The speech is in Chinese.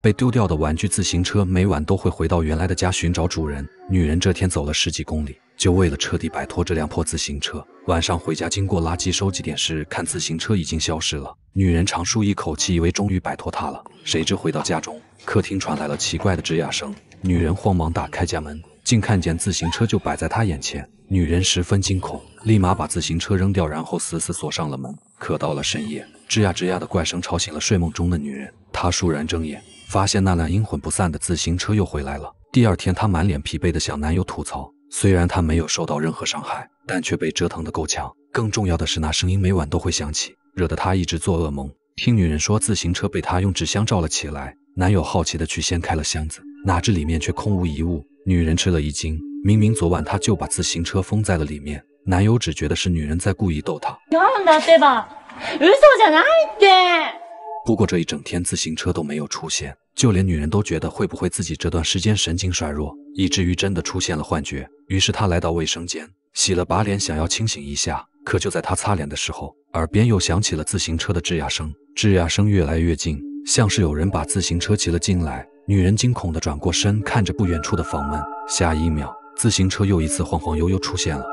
被丢掉的玩具自行车每晚都会回到原来的家寻找主人。女人这天走了十几公里，就为了彻底摆脱这辆破自行车。晚上回家经过垃圾收集点时，看自行车已经消失了。女人长舒一口气，以为终于摆脱它了。谁知回到家中，客厅传来了奇怪的吱呀声。女人慌忙打开家门，竟看见自行车就摆在她眼前。女人十分惊恐，立马把自行车扔掉，然后死死锁上了门。可到了深夜，吱呀吱呀的怪声吵醒了睡梦中的女人。她倏然睁眼。发现那辆阴魂不散的自行车又回来了。第二天，她满脸疲惫的向男友吐槽，虽然她没有受到任何伤害，但却被折腾得够呛。更重要的是，那声音每晚都会响起，惹得她一直做噩梦。听女人说，自行车被她用纸箱罩了起来。男友好奇的去掀开了箱子，哪知里面却空无一物。女人吃了一惊，明明昨晚她就把自行车封在了里面。男友只觉得是女人在故意逗他。不过这一整天自行车都没有出现，就连女人都觉得会不会自己这段时间神经衰弱，以至于真的出现了幻觉。于是她来到卫生间，洗了把脸，想要清醒一下。可就在她擦脸的时候，耳边又响起了自行车的吱呀声，吱呀声越来越近，像是有人把自行车骑了进来。女人惊恐地转过身，看着不远处的房门。下一秒，自行车又一次晃晃悠悠出现了。